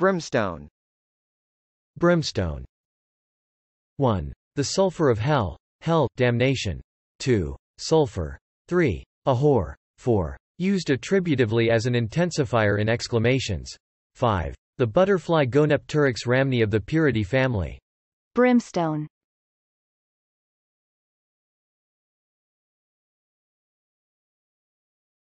Brimstone. Brimstone. 1. The sulfur of hell, hell, damnation. 2. Sulfur. 3. A whore. 4. Used attributively as an intensifier in exclamations. 5. The butterfly Gonepteryx ramni of the purity family. Brimstone.